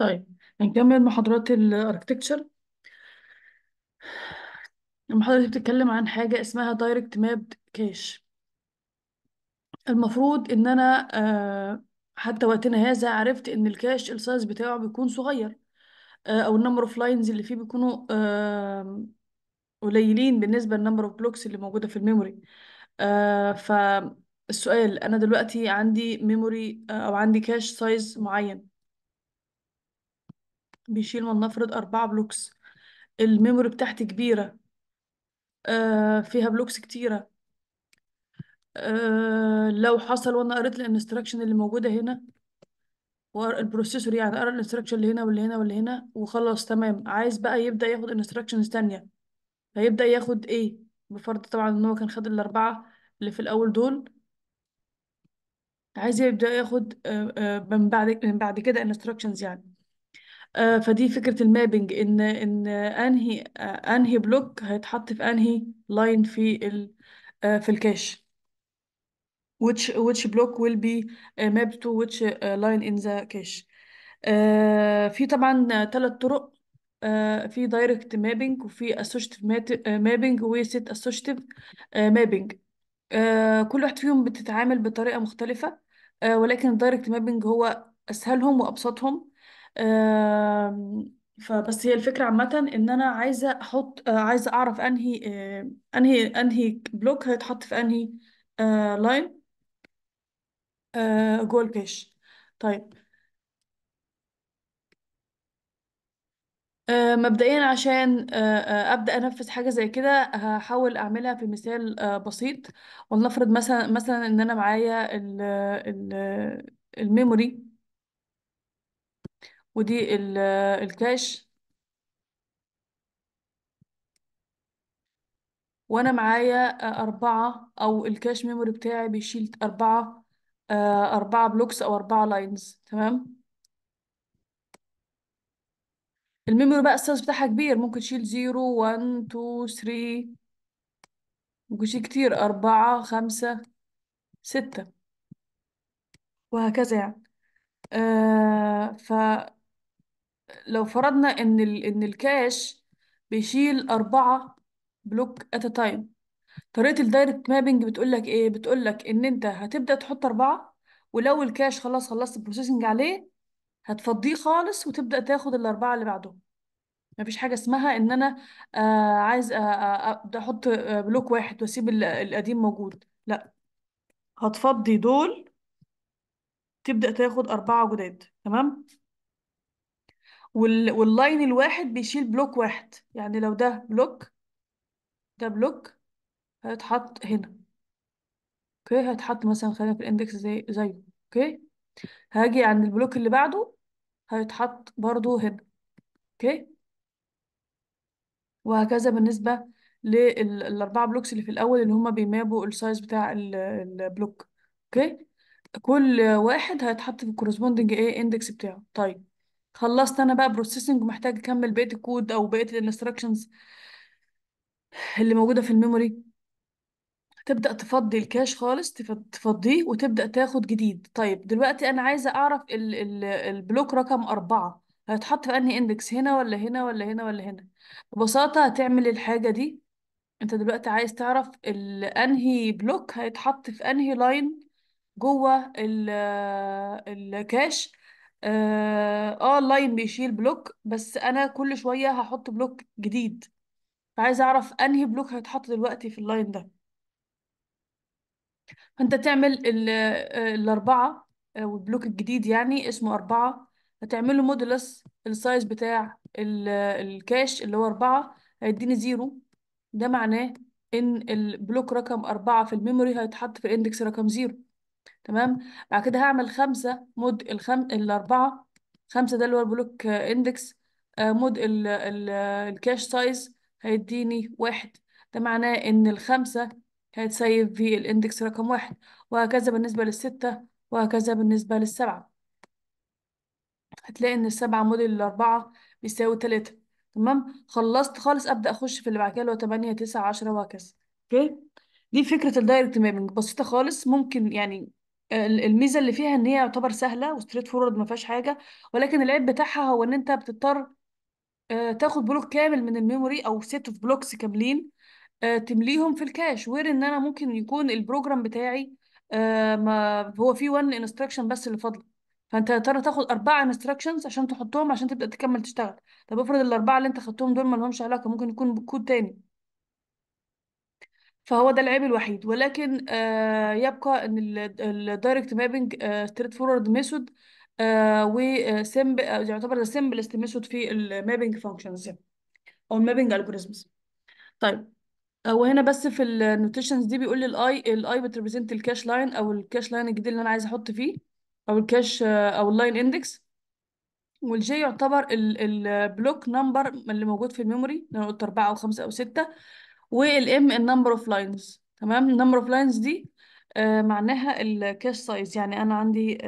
طيب هنكمل محاضرات الاركتكتشر المحاضرة دي بتتكلم عن حاجة اسمها دايركت مابد كاش المفروض ان انا آه، حتى وقتنا هذا عرفت ان الكاش السايز بتاعه بيكون صغير آه، او النمبر اوف لاينز اللي فيه بيكونوا آه، قليلين بالنسبة للنمبر اوف بلوكس اللي موجودة في الميموري فالسؤال انا دلوقتي عندي ميموري او عندي كاش سايز معين بيشيل ولنفرض أربعة بلوكس الميموري بتاعتي كبيرة آه فيها بلوكس كتيرة آه لو حصل وأنا قريت الانستراكشن اللي موجودة هنا والبروسيسور يعني قرا الانستراكشن اللي هنا واللي هنا واللي هنا وخلاص تمام عايز بقى يبدأ ياخد انستراكشنز تانية هيبدأ ياخد ايه بفرض طبعا ان هو كان خد الأربعة اللي في الأول دول عايز يبدأ ياخد آه، آه، من بعد من بعد كده انستراكشنز يعني آه، فدي فكرة المابنج ان ان انهي آه، انهي بلوك هيتحط في انهي لاين في ال آه، في الكاش which which block will be mapped to which line in the cache في طبعا ثلاث طرق في دايركت مابنج وفي associative مابنج وست associative مابنج كل واحد فيهم بتتعامل بطريقة مختلفة ولكن الدايركت مابنج هو أسهلهم وأبسطهم فبس هي الفكرة عامة ان انا عايزة احط آه، عايزة اعرف انهي آه، انهي انهي بلوك هيتحط في انهي لاين آه، جوه البيش طيب مبدئيا عشان ابدا انفذ حاجه زي كده هحاول اعملها في مثال بسيط ولنفرض مثلا مثلا ان انا معايا الميموري ودي ال- الكاش وانا معايا آه، أربعة او الكاش ميموري بتاعي بيشيل أربعة آه، أربعة بلوكس او أربعة لاينز تمام الميموري بقى السايز بتاعها كبير ممكن تشيل زيرو وان تو ثري ممكن تشيل كتير أربعة خمسة ستة وهكذا يعني آه ف لو فرضنا ان ال... ان الكاش بيشيل أربعة بلوك ات تايم طريقة الدايركت مابنج بتقول لك ايه بتقول لك ان انت هتبدأ تحط أربعة ولو الكاش خلاص خلصت بروسيسنج عليه هتفضيه خالص وتبدأ تاخد الأربعة اللي بعدهم مفيش حاجة اسمها ان انا آه عايز آه آه احط بلوك آه، واحد واسيب القديم موجود لا هتفضي دول تبدأ تاخد أربعة جداد تمام وال... واللاين الواحد بيشيل بلوك واحد يعني لو ده بلوك ده بلوك هيتحط هنا اوكي هيتحط مثلا خلينا في الاندكس زي زيه اوكي هاجي عند البلوك اللي بعده هيتحط برضه هنا اوكي وهكذا بالنسبة للأربعة بلوكس اللي في الأول اللي هما بيمابوا السايز بتاع البلوك اوكي كل واحد هيتحط في الكورسبوندنج ايه اندكس بتاعه طيب خلصت انا بقى بروسيسنج ومحتاج اكمل بقيه الكود او بقيه الانستراكشنز اللي موجوده في الميموري تبدأ تفضي الكاش خالص تفضيه وتبدأ تاخد جديد طيب دلوقتي أنا عايزة أعرف الـ الـ البلوك رقم أربعة هيتحط في أنهي إندكس هنا ولا هنا ولا هنا ولا هنا ببساطة هتعمل الحاجة دي أنت دلوقتي عايز تعرف أنهي بلوك هيتحط في أنهي لاين جوه ال- الكاش آه،, اه اللاين بيشيل بلوك بس انا كل شويه هحط بلوك جديد فعايزه اعرف انهي بلوك هيتحط دلوقتي في اللاين ده فانت تعمل آه، الاربعه آه، والبلوك الجديد يعني اسمه اربعه هتعمله مودلس السايز بتاع الكاش اللي هو اربعه هيديني زيرو ده معناه ان البلوك رقم اربعه في الميموري هيتحط في الاندكس رقم زيرو تمام بعد كده هعمل خمسة مود الخم... الأربعة خمسة ده اللي هو البلوك اندكس آه، مود ال... ال... الكاش سايز هيديني واحد ده معناه إن الخمسة هتسيب في الاندكس رقم واحد وهكذا بالنسبة للستة وهكذا بالنسبة للسبعة هتلاقي إن السبعة مود الأربعة بيساوي تلاتة تمام خلصت خالص أبدأ أخش في اللي بعد كده اللي هو تمانية تسعة عشرة وهكذا أوكي دي فكرة الدايركت مابنج بسيطة خالص ممكن يعني الميزه اللي فيها ان هي يعتبر سهله وستريت فورورد ما فيهاش حاجه ولكن العيب بتاعها هو ان انت بتضطر آه، تاخد بلوك كامل من الميموري او سيت اوف بلوكس كاملين آه، تمليهم في الكاش وير ان انا ممكن يكون البروجرام بتاعي آه، ما هو فيه 1 انستراكشن بس اللي فاضله فانت يا ترى تاخد اربعه انستراكشنز عشان تحطهم عشان تبدا تكمل تشتغل طب افرض الاربعه اللي انت خدتهم دول ما لهمش علاقه ممكن يكون كود تاني فهو ده العيب الوحيد ولكن آه، يبقى ان الدايركت مابنج ستريت فورورد ميثود وسيمب يعتبر ذا سمبلست ميثود في المابنج فانكشنز او المابنج الجوريزمز طيب آه، وهنا بس في النوتيشنز دي بيقول لي الاي الاي بتريبريزنت الكاش لاين او الكاش لاين الجديد اللي انا عايز احط فيه او الكاش آه، او اللاين اندكس والجي يعتبر البلوك نمبر اللي موجود في الميموري انا قلت اربعة او خمسة او ستة والام النمبر اوف لاينز تمام النمبر اوف لاينز دي آه معناها الكاش سايز يعني انا عندي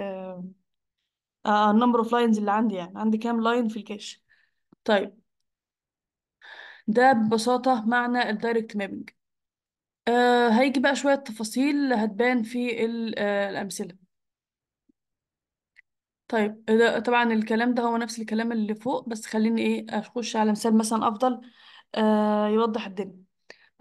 النمبر اوف لاينز اللي عندي يعني عندي كام لاين في الكاش طيب ده ببساطة معنى الدايركت مابنج آه هيجي بقى شوية تفاصيل هتبان في آه الأمثلة طيب طبعا الكلام ده هو نفس الكلام اللي فوق بس خليني ايه اخش على مثال مثلا افضل آه يوضح الدنيا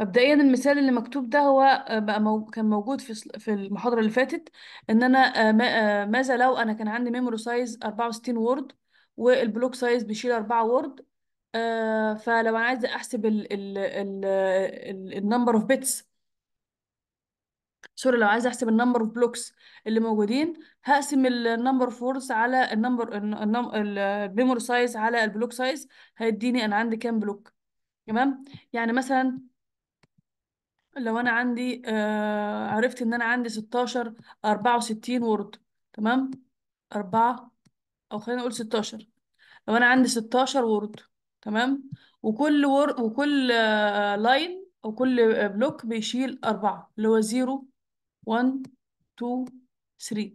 مبدئيا المثال اللي مكتوب ده هو آه، بقى موجود كان موجود في في المحاضرة اللي فاتت ان انا آه، آه، ماذا لو انا كان عندي ميموري سايز 64 وورد والبلوك سايز بيشيل 4 وورد فلو انا عايزة احسب النمبر اوف بيتس سوري لو عايزة احسب النمبر اوف بلوكس اللي موجودين هقسم النمبر اوف ووردز على النمبر الميموري سايز على البلوك سايز هيديني انا عندي كام بلوك تمام يعني مثلا لو انا عندي آه عرفت ان انا عندي 16 64 وورد تمام 4 او خلينا نقول 16 لو انا عندي 16 وورد تمام وكل ور... وكل آه لاين او كل بلوك آه، بيشيل 4 اللي هو 0 1 2 3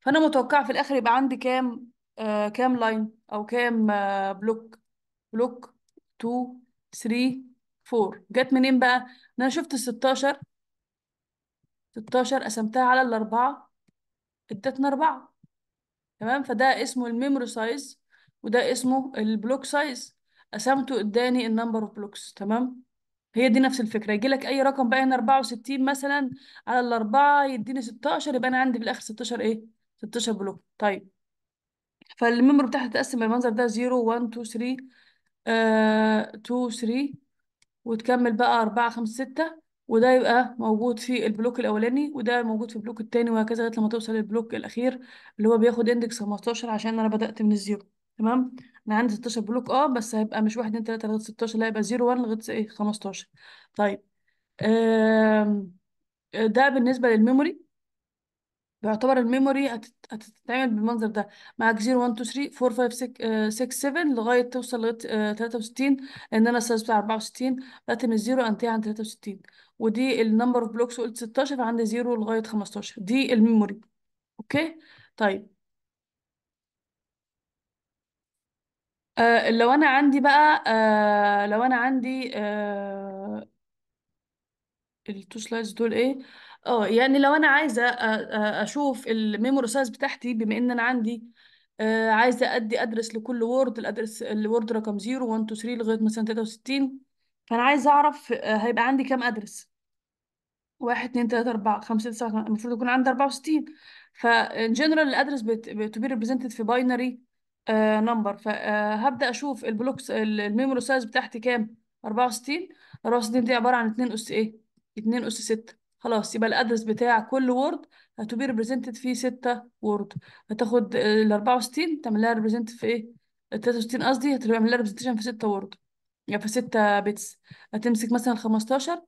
فانا متوقع في الاخر يبقى عندي كام آه كام لاين او كام آه بلوك بلوك 2 3 4 جت منين بقى انا شفت 16 16 قسمتها على الأربعة ادتنا أربعة تمام فده اسمه الميموري سايز وده اسمه البلوك سايز قسمته اداني النمبر اوف بلوكس تمام هي دي نفس الفكرة يجي لك أي رقم بقى هنا 64 مثلا على الأربعة يديني 16 يبقى أنا عندي في الآخر 16 إيه 16 بلوك طيب فالميموري بتاعتها تتقسم بالمنظر ده 0 1 2 3 2 3 وتكمل بقى أربعة خمسة ستة وده يبقى موجود في البلوك الأولاني وده موجود في البلوك التاني وهكذا لغاية لما توصل للبلوك الأخير اللي هو بياخد إندكس 15 عشان أنا بدأت من الزيرو تمام أنا عندي 16 بلوك أه بس هيبقى مش 1 2 3 لغاية 16 لا هيبقى 0 1 لغاية 15 إيه؟ طيب ده بالنسبة للميموري بيعتبر الميموري هتتعمل بالمنظر ده معاك 0 1 2 3 4 5 6 7 لغايه توصل لغايه 63 آه، لان انا السايز بتاع 64 بدات من 0 انتهي عند 63 ودي النمبر اوف بلوكس قلت 16 عندي 0 لغايه 15 دي الميموري اوكي طيب آه لو انا عندي بقى آه لو انا عندي آه التو سلايدز دول ايه اه يعني لو انا عايزه اشوف الميموري سايز بتاعتي بما ان انا عندي آه، عايزه ادي ادرس لكل وورد الادرس الوورد رقم 0 1 2 3 لغايه مثلا 63 فانا عايزه اعرف آه، هيبقى عندي كام ادرس 1 2 3 4 5 6 7 المفروض يكون عندي 64 فان جنرال الادرس تو بي ريبريزنتد في باينري نمبر فهبدا اشوف البلوكس الميموري سايز بتاعتي كام 64 64 دي عباره عن 2 اس ايه 2 اس 6 خلاص يبقى الادرس بتاع كل وورد هتبقى ريبريزنتد في 6 وورد هتاخد ال 64 تعمل لها ريبريزنت في ايه ال 63 قصدي هتعمل لها ريبريزنتيشن في 6 وورد يعني في 6 بيتس هتمسك مثلا 15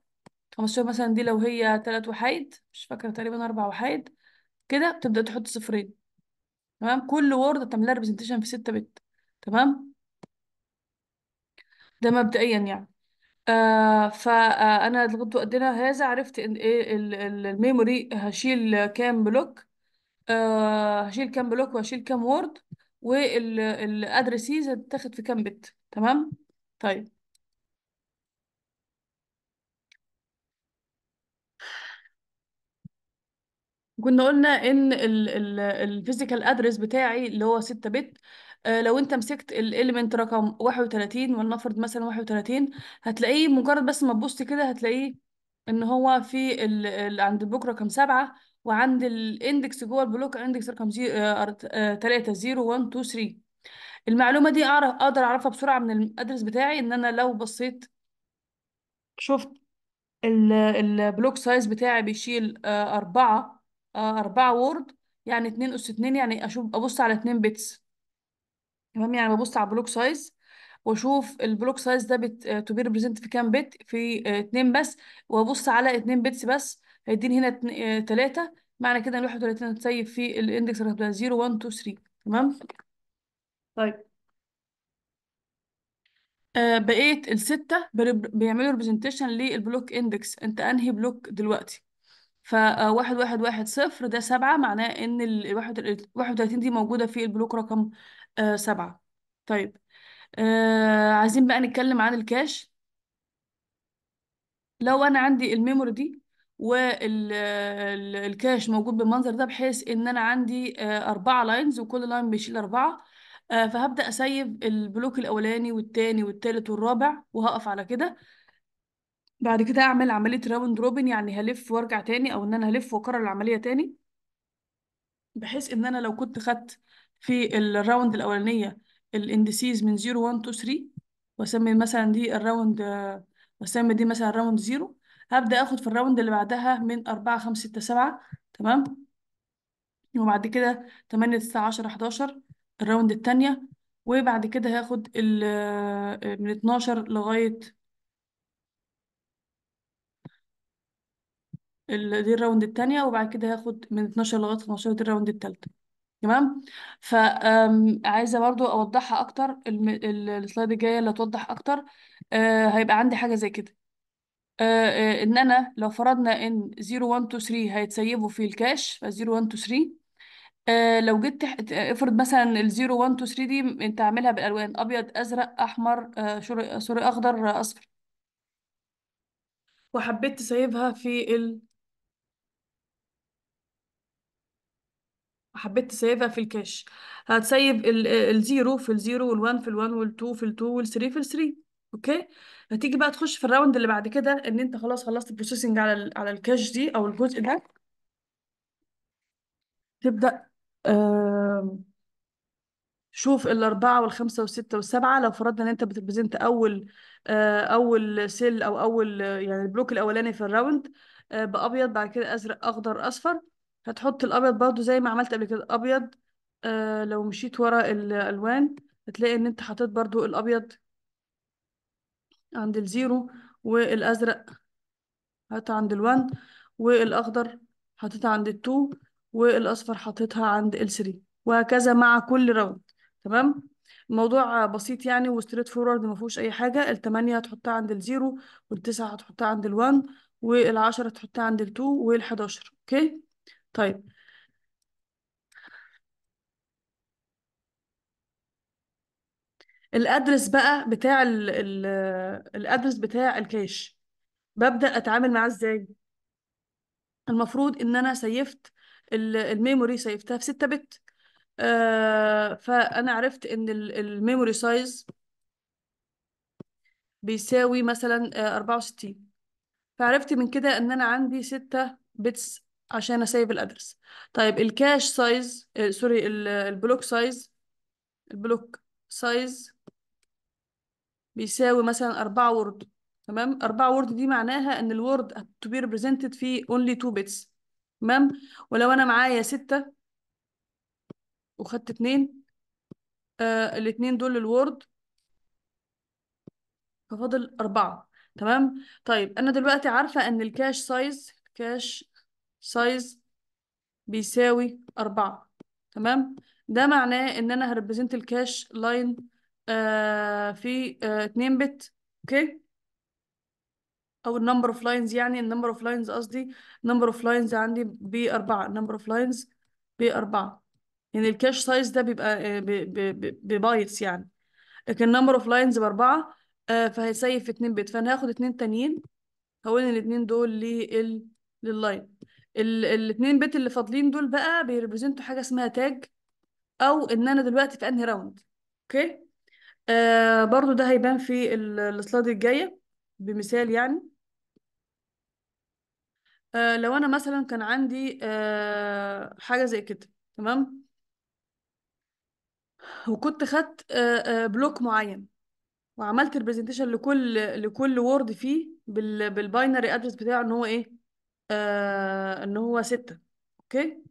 15 مثلا دي لو هي 3 وحيد مش فاكره تقريبا 4 وحيد كده بتبدا تحط صفرين تمام كل وورد هتعمل لها ريبريزنتيشن في 6 بت تمام ده مبدئيا يعني آه فانا لغايه وقتنا هذا عرفت ان ايه الميموري هشيل كام بلوك آه هشيل كام بلوك وهشيل كام وورد والادريسز هتتاخد في كام بت تمام طيب كنا قلنا ان الفيزيكال ادرس بتاعي اللي هو 6 بت آه، لو انت مسكت الاليمنت رقم 31 ولنفرض مثلا 31 هتلاقيه مجرد بس ما تبص كده هتلاقيه ان هو في الـ الـ عند البوك رقم 7 وعند الاندكس جوه البلوك اندكس رقم 3 0 1 2 3 المعلومه دي اعرف اقدر اعرفها بسرعه من الادرس بتاعي ان انا لو بصيت شفت البلوك سايز بتاعي بيشيل آه، أربعة آه، أربعة وورد يعني اتنين أس اتنين يعني أشوف أبص على اتنين بيتس تمام يعني ببص على بلوك سايز واشوف البلوك سايز ده بت... تو بي ريبريزنت في كام بت في آه، اتنين بس وابص على اتنين بتس بس هيديني هنا اتن- آه، تلاتة معنى كده ان 31 هتسيب في الاندكس اللي هتبقى 0 1 2 3 تمام طيب آه، بقيت الستة بيعملوا ريبريزنتيشن للبلوك اندكس انت انهي بلوك دلوقتي فواحد آه، واحد واحد صفر ده سبعة معناه ان ال 31 دي موجودة في البلوك رقم آه سبعة طيب آه عايزين بقى نتكلم عن الكاش لو انا عندي الميموري دي والكاش موجود بالمنظر ده بحيث ان انا عندي آه، اربعة لاينز وكل لاين بيشيل اربعة آه، فهبدأ اسيب البلوك الاولاني والتاني والتالت والرابع وهقف على كده بعد كده اعمل عملية راوند روبن يعني هلف وارجع تاني او ان انا هلف واكرر العملية تاني بحيث ان انا لو كنت خدت في الراوند الأولانية الانديسيز من 0 1 2 3 وأسمي مثلا دي الراوند وأسمي دي مثلا راوند 0 هبدأ آخد في الراوند اللي بعدها من 4 5 6 7 تمام وبعد كده 8 9 10 11 الراوند الثانيه وبعد كده هاخد من 12 لغاية دي الراوند الثانية وبعد كده هاخد من 12 لغاية 15 دي الراوند الثالثة تمام فعايزه برضو اوضحها اكتر السلايد الجايه اللي توضح اكتر آه، هيبقى عندي حاجه زي كده آه، آه، ان انا لو فرضنا ان 0 1 2 3 هيتسيبوا في الكاش ف 0 1 2 3 لو جيت افرض مثلا ال 0 1 2 3 دي انت عاملها بالالوان ابيض ازرق احمر سوري اخضر اصفر وحبيت تسيبها في ال حبيت تسيبها في الكاش هتسيب الزيرو في الزيرو والوان في الوان والتو في التو والثري في الثري اوكي هتيجي بقى تخش في الراوند اللي بعد كده ان انت خلاص خلصت البروسيسنج على ال على الكاش دي او الجزء ده تبدا شوف الأربعة والخمسة والستة والسبعة لو فرضنا إن أنت بتبريزنت أول آه، أول سيل أو أول يعني البلوك الأولاني في الراوند آه، بأبيض بعد كده أزرق أخضر أصفر هتحط الابيض برضو زي ما عملت قبل كده ابيض آه لو مشيت ورا الالوان هتلاقي ان انت حطيت برضو الابيض عند الزيرو والازرق حطيتها عند الوان والاخضر حطيتها عند التو والاصفر حطيتها عند الثري وهكذا مع كل راوند تمام الموضوع بسيط يعني وستريت فورورد ما فيهوش اي حاجه التمانية هتحطها عند الزيرو والتسعة هتحطها عند الوان والعشرة هتحطها عند التو والحداشر اوكي طيب الادرس بقى بتاع الـ الـ الادرس بتاع الكاش ببدأ اتعامل معاه ازاي المفروض ان انا سيفت الميموري سيفتها في 6 بت آه فانا عرفت ان الميموري سايز بيساوي مثلا آه 64 فعرفت من كده ان انا عندي 6 بتس عشان اسيب الادرس طيب الكاش سايز سوري البلوك سايز البلوك سايز بيساوي مثلا 4 وورد تمام 4 وورد دي معناها ان الوورد to be represented في only 2 بيتس تمام ولو انا معايا 6 وخدت 2 آه الاثنين دول الوورد ففاضل 4 تمام طيب أنا دلوقتي عارفة إن الكاش سايز كاش سايز بيساوي أربعة تمام ده معناه إن أنا هربزنت الكاش لاين آه في آه بت أوكي أو النمبر أوف لاينز يعني النمبر أوف لاينز قصدي النمبر أوف لاينز عندي بأربعة النمبر أوف لاينز بأربعة يعني الكاش سايز ده بيبقى آه، ببايتس يعني لكن نمبر اوف لاينز باربعه آه، فهيسيف في اتنين بت فانا هاخد اتنين تانيين هقول ان الاتنين دول لل لللاين الاثنين الاتنين بيت اللي فاضلين دول بقى بيربريزنتوا حاجه اسمها تاج او ان انا دلوقتي في انهي راوند اوكي آه برضو ده هيبان في السلايد الجايه بمثال يعني آه لو انا مثلا كان عندي آه حاجه زي كده تمام وكنت خدت آه بلوك آه، معين وعملت البرزنتيشن لكل لكل وورد فيه بال... بالباينري ادرس بتاعه ان هو ايه آه ان هو ستة اوكي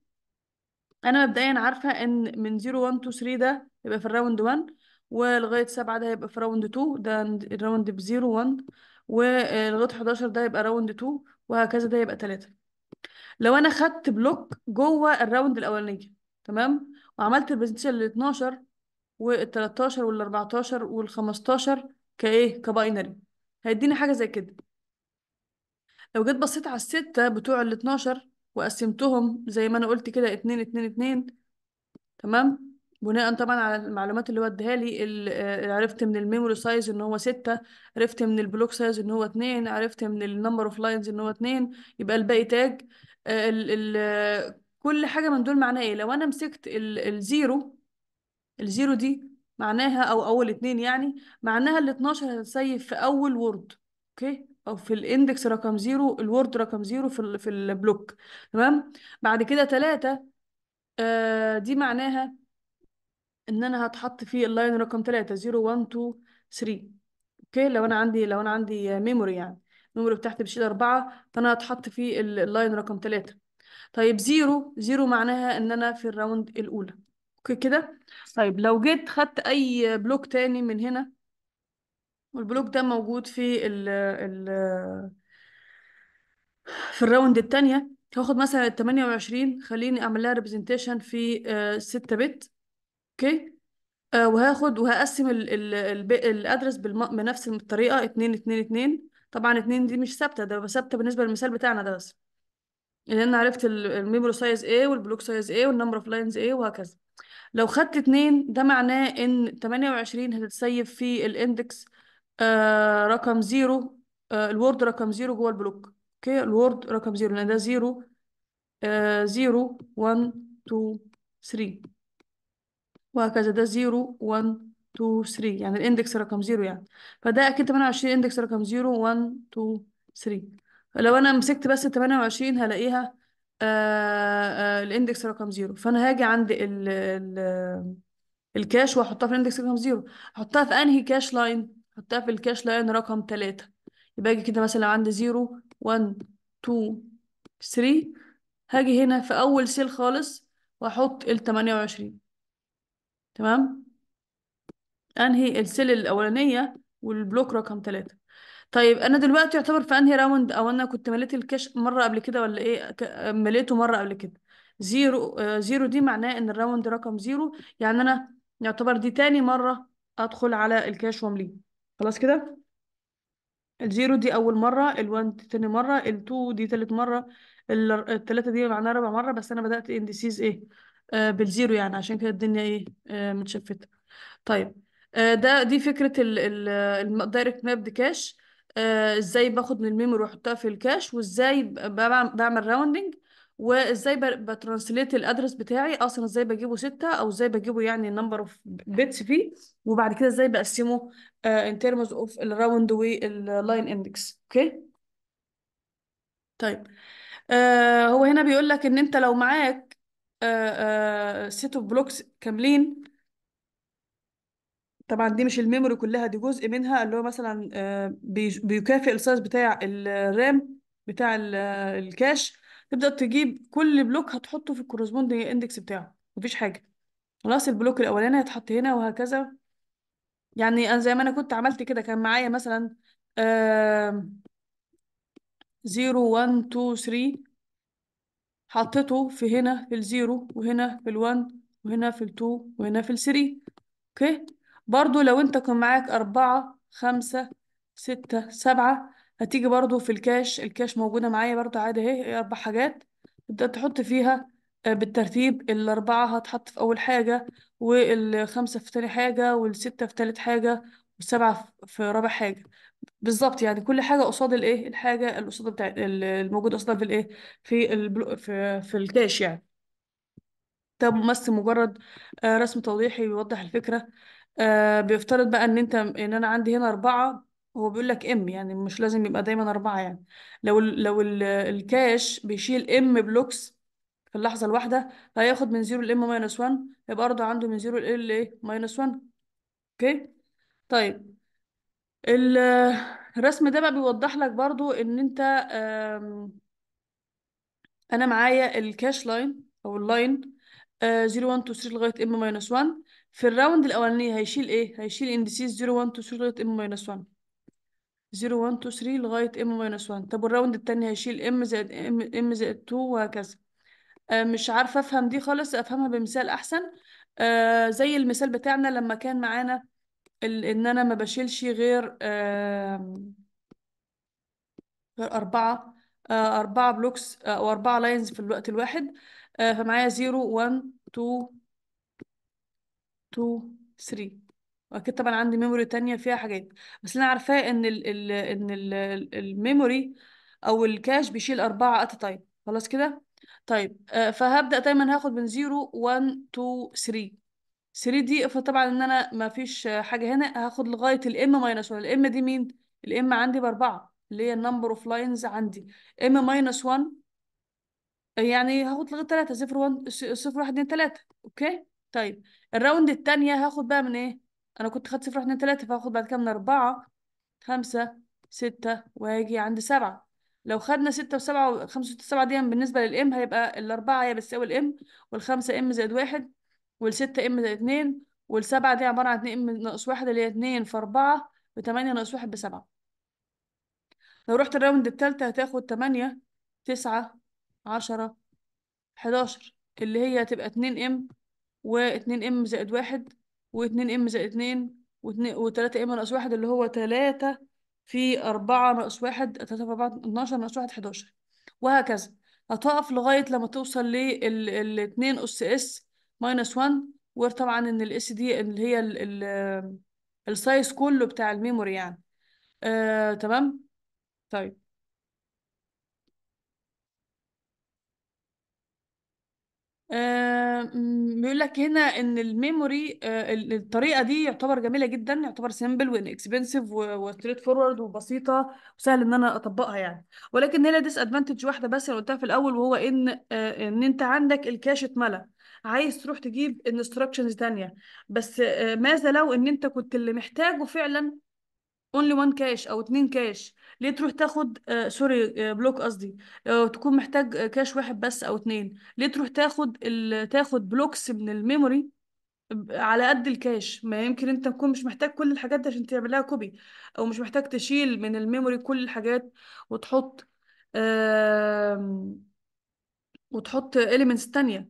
انا مبدئيا عارفة ان من 0 1 2 3 ده يبقى في الراوند 1 ولغاية سبعة ده هيبقى في راوند 2 ده الراوند ب 0 1 ولغاية 11 ده هيبقى راوند 2 وهكذا ده يبقى 3 لو انا خدت بلوك جوه الراوند الاولانية تمام وعملت البرزنتيشن لل 12 وال 13 وال 14 وال 15 كايه كباينري هيديني حاجة زي كده لو جيت بصيت على الستة بتوع ال 12 وقسمتهم زي ما انا قلت كده اتنين اتنين اتنين تمام بناء طبعا على المعلومات اللي هو اديها لي اللي آه، عرفت من الميموري سايز ان هو ستة عرفت من البلوك سايز ان هو اتنين عرفت من النمبر اوف لاينز ان هو اتنين يبقى الباقي تاج آه، ال ال آه، كل حاجة من دول معناها ايه لو انا مسكت ال الزيرو الزيرو دي معناها او اول اتنين يعني معناها ال 12 هتتسيب في اول وورد اوكي او في الاندكس رقم زيرو الوورد رقم زيرو في ال في البلوك تمام بعد كده ثلاثة آه دي معناها ان انا هتحط في اللاين رقم ثلاثة زيرو 1 تو ثري اوكي لو انا عندي لو انا عندي ميموري يعني الميموري بتاعتي بتشيل أربعة فانا هتحط في اللاين رقم ثلاثة طيب زيرو زيرو معناها ان انا في الراوند الاولى اوكي كده طيب لو جيت خدت اي بلوك تاني من هنا والبلوك ده موجود في ال ال في الراوند التانية هاخد مثلا ال 28 خليني اعمل لها ريبريزنتيشن في آه 6 بت اوكي آه، وهاخد وهقسم ال ال ال الادرس بنفس الطريقة 2 2 2 طبعا 2 دي مش ثابتة ده ثابتة بالنسبة للمثال بتاعنا ده بس لان عرفت الميمورو سايز ايه والبلوك سايز ايه والنمبر اوف لاينز ايه وهكذا لو خدت اتنين ده معناه ان 28 هتتسيب في الاندكس آه، رقم زيرو آه الوورد رقم زيرو جوه البلوك اوكي الوورد رقم زيرو لان ده زيرو آه، زيرو 1 2 3 وهكذا ده زيرو 1 2 3 يعني الاندكس رقم زيرو يعني فده اكيد 28 اندكس رقم زيرو 1 2 3 لو انا مسكت بس تمانية 28 هلاقيها آه، الاندكس رقم زيرو فانا هاجي عند ال ال الكاش واحطها في الاندكس رقم زيرو احطها في انهي كاش لاين حطها في الكاش لاين رقم تلاتة يبقى اجي كده مثلا عندي زيرو وان تو ثري هاجي هنا في أول سيل خالص وأحط التمانية وعشرين تمام أنهي السيل الأولانية والبلوك رقم تلاتة طيب أنا دلوقتي يعتبر في أنهي راوند أو أنا كنت مليت الكاش مرة قبل كده ولا إيه مليته مرة قبل كده زيرو زيرو آه، دي معناه إن الراوند رقم زيرو يعني أنا يعتبر دي تاني مرة أدخل على الكاش وأمليه خلاص كده الزيرو دي أول مرة الوان دي تاني مرة التو دي تالت مرة التلاتة دي معناها رابع مرة بس أنا بدأت انديسيز إيه آه بالزيرو يعني عشان كده الدنيا إيه آه متشفتة طيب آه ده دي فكرة الدايركت ماب دي كاش ازاي باخد من الميموري واحطها في الكاش وازاي بعمل راوندنج وازاي بترانسليت الادرس بتاعي اصلا ازاي بجيبه ستة او ازاي بجيبه يعني النمبر اوف بيتس فيه وبعد كده ازاي بقسمه ان ترمز اوف الراوند واللاين اندكس اوكي طيب آه هو هنا بيقول لك ان انت لو معاك سيت اوف بلوكس كاملين طبعا دي مش الميموري كلها دي جزء منها اللي هو مثلا آه، بيكافئ السايز بتاع الرام بتاع الكاش تبدأ تجيب كل بلوك هتحطه في الكورسبوندنج ايه، اندكس بتاعه مفيش حاجة خلاص البلوك الأولاني هيتحط هنا وهكذا يعني أنا زي ما أنا كنت عملت كده كان معايا مثلا آه 0 1 2 3 حطيته في هنا في الزيرو وهنا في الون وهنا في ال2 وهنا في الثري اوكي برضو لو انت كان معاك أربعة خمسة ستة سبعة هتيجي برضو في الكاش الكاش موجودة معايا برضو عادي اهي هي إيه أربع حاجات تبدأ تحط فيها آه، بالترتيب الأربعة هتحط في أول حاجة والخمسة في تاني حاجة والستة في تالت حاجة والسبعة في- رابع حاجة بالظبط يعني كل حاجة قصاد الإيه الحاجة القصاد بتاع الموجود أصلا في الإيه في البلو في, في الكاش يعني ده بس مجرد آه، رسم توضيحي بيوضح الفكرة آه، بيفترض بقى ان انت ان انا عندي هنا اربعة هو بيقول لك ام يعني مش لازم يبقى دايما أربعة يعني لو الـ لو الـ الكاش بيشيل ام بلوكس في اللحظة الواحدة هياخد من زيرو الام ماينس 1 يبقى برضه عنده من زيرو ال ايه ماينس 1 اوكي طيب الرسم ده بقى بيوضح لك برضو ان انت انا معايا الكاش لاين او اللاين 0 1 2 3 لغايه ام ماينس 1 في الراوند الاولانيه هيشيل ايه هيشيل اندسيس 0 1 2 3 لغايه ام ماينس 1 0 1 2 3 لغاية m ماينس 1 طب والراوند التاني هيشيل m زائد m, زائد 2 وهكذا آه مش عارفة أفهم دي خالص أفهمها بمثال أحسن آه زي المثال بتاعنا لما كان معانا إن أنا ما بشيلش غير آه غير أربعة آه أربعة بلوكس آه، أو آه أربعة لاينز في الوقت الواحد آه فمعايا 0 1 2 2 3 واكيد طبعا عندي ميموري تانية فيها حاجات بس اللي انا عارفاه ان الـ الـ ان الـ الميموري او الكاش بيشيل أربعة اتا تايم خلاص كده طيب آه، فهبدأ دايما هاخد من 0 1 2 3 3 دي افرض طبعا ان انا ما فيش حاجة هنا هاخد لغاية الام ماينس 1 الام دي مين الام عندي بأربعة اللي هي النمبر اوف لاينز عندي ام ماينس 1 يعني هاخد لغاية 3 0 1 0 1 2 3 اوكي طيب الراوند التانية هاخد بقى من ايه انا كنت خدت صفر واحد اتنين تلاته فهاخد بعد كده من اربعه خمسه سته وهاجي عند سبعه لو خدنا سته وسبعه وخمسه وسته سبعه دي بالنسبه للام هيبقى الاربعه هي بتساوي الام والخمسه ام زائد واحد والسته ام زائد اتنين والسبعه دي عباره عن اتنين ام ناقص واحد اللي هي اتنين في اربعه بتمانيه ناقص واحد بسبعه لو رحت الراوند التالتة هتاخد تمانية تسعة عشرة حداشر اللي هي هتبقى اتنين ام واتنين ام زائد واحد واتنين ام زائد اتنين واتنين وتلاتة ام ناقص واحد اللي هو تلاتة في أربعة ناقص واحد تلاتة في أربعة اتناشر ناقص واحد حداشر وهكذا هتقف لغاية لما توصل لل للاتنين أس اس ماينس وان وير طبعا إن الاس دي اللي هي ال ال السايز كله بتاع الميموري يعني آه، تمام طيب آه، بيقول لك هنا ان الميموري آه، الطريقه دي يعتبر جميله جدا يعتبر سيمبل وان اكسبنسيف وستريت فورورد وبسيطه وسهل ان انا اطبقها يعني ولكن هنا ديس ادفانتج واحده بس انا قلتها في الاول وهو ان آه، ان انت عندك الكاش اتملى عايز تروح تجيب انستراكشنز ثانيه بس ماذا لو ان انت كنت اللي محتاجه فعلا اونلي وان كاش او اتنين كاش ليه تروح تاخد آه، سوري آه، بلوك قصدي آه، تكون محتاج كاش واحد بس او اتنين ليه تروح تاخد ال... تاخد بلوكس من الميموري على قد الكاش ما يمكن انت تكون مش محتاج كل الحاجات دي عشان تعمل لها كوبي او مش محتاج تشيل من الميموري كل الحاجات وتحط آه وتحط اليمنتس تانية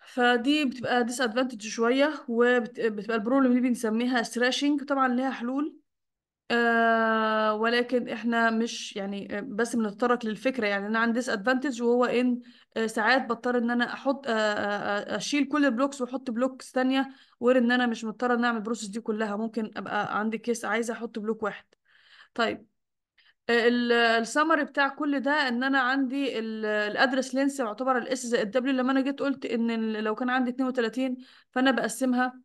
فدي بتبقى ديس ادفانتج شوية وبتبقى البروبلم دي بنسميها stretching طبعا ليها حلول آه، ولكن احنا مش يعني آه، بس بنتطرق للفكره يعني انا عندي ديس ادفانتج وهو ان آه، ساعات بضطر ان انا احط اشيل كل البلوكس واحط بلوكس ثانيه غير ان انا مش مضطره ان اعمل بروسس دي كلها ممكن ابقى عندي كيس عايزه احط بلوك واحد طيب السمري بتاع كل ده ان انا عندي الادرس لينس يعتبر الاس زائد دبليو لما انا جيت قلت ان لو كان عندي 32 فانا بقسمها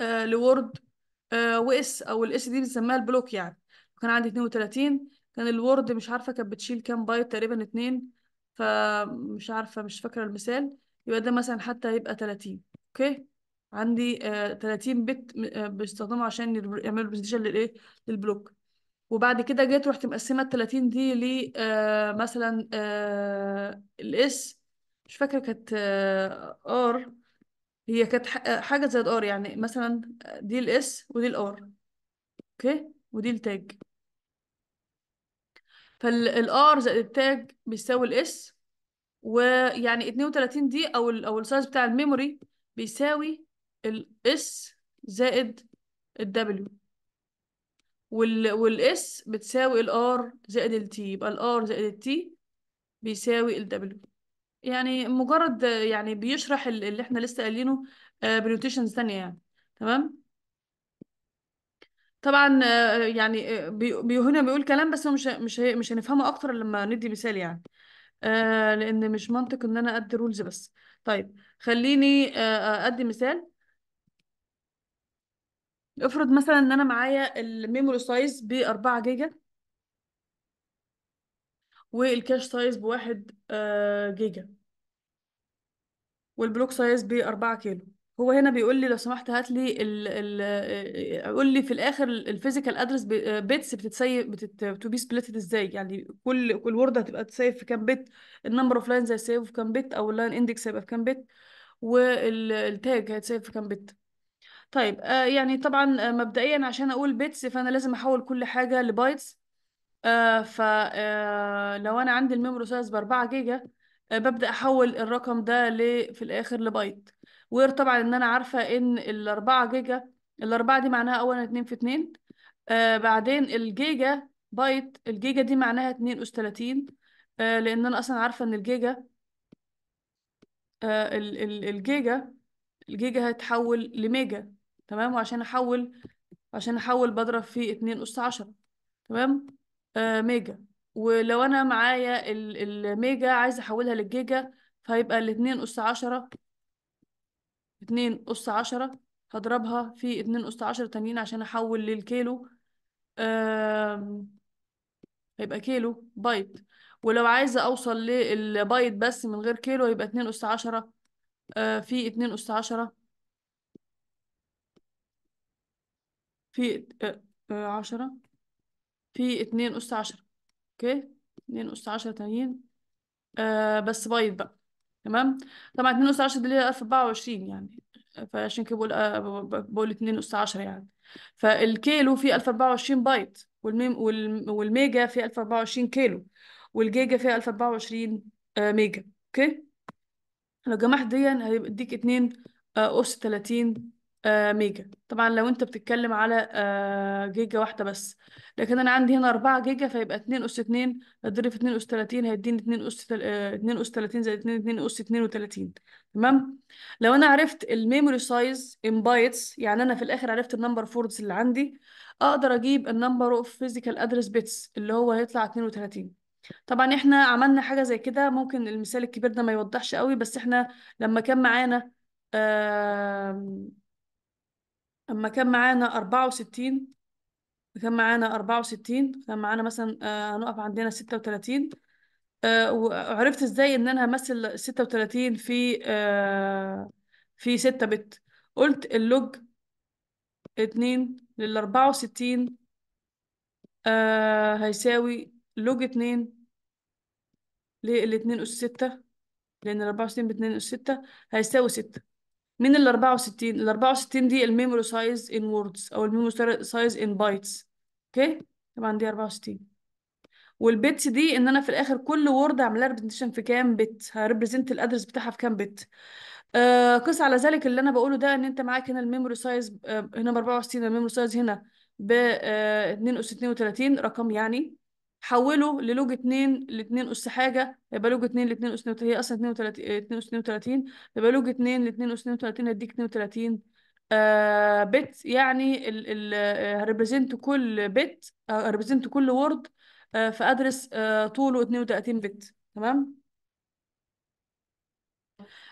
لورد آه، واس او الاس دي بنسميها البلوك يعني كان عندي 32 كان الوورد مش عارفه كانت بتشيل كام بايت تقريبا اتنين فمش عارفه مش فاكره المثال يبقى ده مثلا حتى هيبقى 30 اوكي عندي آه 30 بت آه، بيستخدموا عشان يعملوا برزنتيشن للايه للبلوك وبعد كده جيت رحت مقسمه ال 30 دي ل آه مثلا آه، الاس مش فاكره كانت ار هي كانت آه، حاجة زي R يعني مثلا آه، دي الاس ودي الار اوكي ودي التاج فالار زائد التاج بيساوي الاس ويعني 32 دي او الـ او السايز بتاع الميموري بيساوي الاس زائد الدبليو وال والاس بتساوي الار زائد التي يبقى الار زائد التي بيساوي الدبليو يعني مجرد يعني بيشرح اللي احنا لسه قايلينه بنوتيشنز آه، ثانيه يعني تمام طبعا آه، يعني آه، بي- هنا بيقول كلام بس هو مش مش مش هنفهمه اكتر لما ندي مثال يعني لان مش منطق ان انا ادي رولز بس طيب خليني ادي مثال افرض مثلا ان انا معايا الميموري سايز ب 4 جيجا والكاش سايز بواحد آه، جيجا والبلوك سايز بأربعة كيلو هو هنا بيقول لي لو سمحت هات لي ال ال آه، قول لي في الاخر الفيزيكال ادرس بيتس بتتسيب بتت تو بي سبليتد ازاي يعني كل كل ورده هتبقى تسيب في كام بت النمبر اوف لاينز هيتسيب في كام بت او اللاين اندكس هيبقى في كام بت والتاج هيتسيب في كام بت طيب آه يعني طبعا آه، مبدئيا عشان اقول بيتس فانا لازم احول كل حاجه لبايتس آه فلو آه، انا عندي الميموري سايز ب 4 جيجا آه، ببدا احول الرقم ده ل في الاخر لبايت وير طبعا ان انا عارفه ان ال 4 جيجا الاربعه دي معناها اولا 2 في 2 آه، بعدين الجيجا بايت الجيجا دي معناها 2 اس 30 لان انا اصلا عارفه ان الجيجا ال الجيجا الجيجا هتحول لميجا تمام وعشان احول عشان احول بضرب في 2 اس 10 تمام آه، ميجا ولو انا معايا الميجا عايزه احولها للجيجا فهيبقى الاتنين اس عشرة اتنين اس عشرة هضربها في اتنين اس عشرة تانيين عشان احول للكيلو هيبقى كيلو بايت ولو عايزة أوصل للبايت بس من غير كيلو هيبقى اتنين أس آه، عشرة في اتنين آه، أس عشرة في عشرة في اتنين أس عشرة اوكي اتنين أس عشرة تانيين آه بس بايت بقى تمام طبعا اتنين أس عشرة دي اللي هي ألف أربعة وعشرين يعني فعشان كده بقول آه بقول اتنين أس عشرة يعني فالكيلو فيه ألف أربعة وعشرين بايت والميم والميجا فيه ألف أربعة وعشرين كيلو والجيجا في ألف أربعة وعشرين آه، ميجا اوكي لو جمعت دي هيديك اتنين أس آه، تلاتين آه، ميجا طبعا لو انت بتتكلم على آه، جيجا واحدة بس لكن انا عندي هنا 4 جيجا فيبقى 2 اس 2 اضرب في 2 اس 30 هيديني 2 اس 2 اس 30 زائد 2 2 اس 32 تمام لو انا عرفت الميموري سايز ان بايتس يعني انا في الاخر عرفت النمبر فوردز اللي عندي اقدر اجيب النمبر اوف فيزيكال ادرس بيتس اللي هو هيطلع 32 طبعا احنا عملنا حاجه زي كده ممكن المثال الكبير ده ما يوضحش قوي بس احنا لما كان معانا أما كان معانا أربعة وستين كان معانا أربعة وستين كان معانا مثلا آه، هنقف عندنا ستة وتلاتين آه، وعرفت إزاي إن أنا همثل ستة وتلاتين في آه، في ستة بت قلت اللوج اتنين للأربعة وستين هيساوي لوج اتنين ليه الاتنين أس ستة لأن الأربعة وستين باتنين أس ستة هيساوي ستة من ال 64 ال 64 دي الميموري سايز ان ووردز او الميموري سايز ان بايتس اوكي طبعا دي 64 والبيتس دي ان انا في الاخر كل وورد اعملها ريبريزنتيشن في كام بت هريبريزنت الادرس بتاعها في كام بت آه قس على ذلك اللي انا بقوله ده ان انت معاك هنا الميموري سايز آه، هنا ب 64 الميموري سايز هنا ب آه 32 رقم يعني حوله للوج 2 ل 2 أس حاجة يبقى لوج 2 ل 2 أس هي أصلا 32 2 أس 32 يبقى لوج 2 ل 2 أس 32 هيديك 32 آه بت يعني ال ال هريبريزنت آه، كل بت هريبريزنت آه، كل وورد آه في ادرس آه طوله 32 بت تمام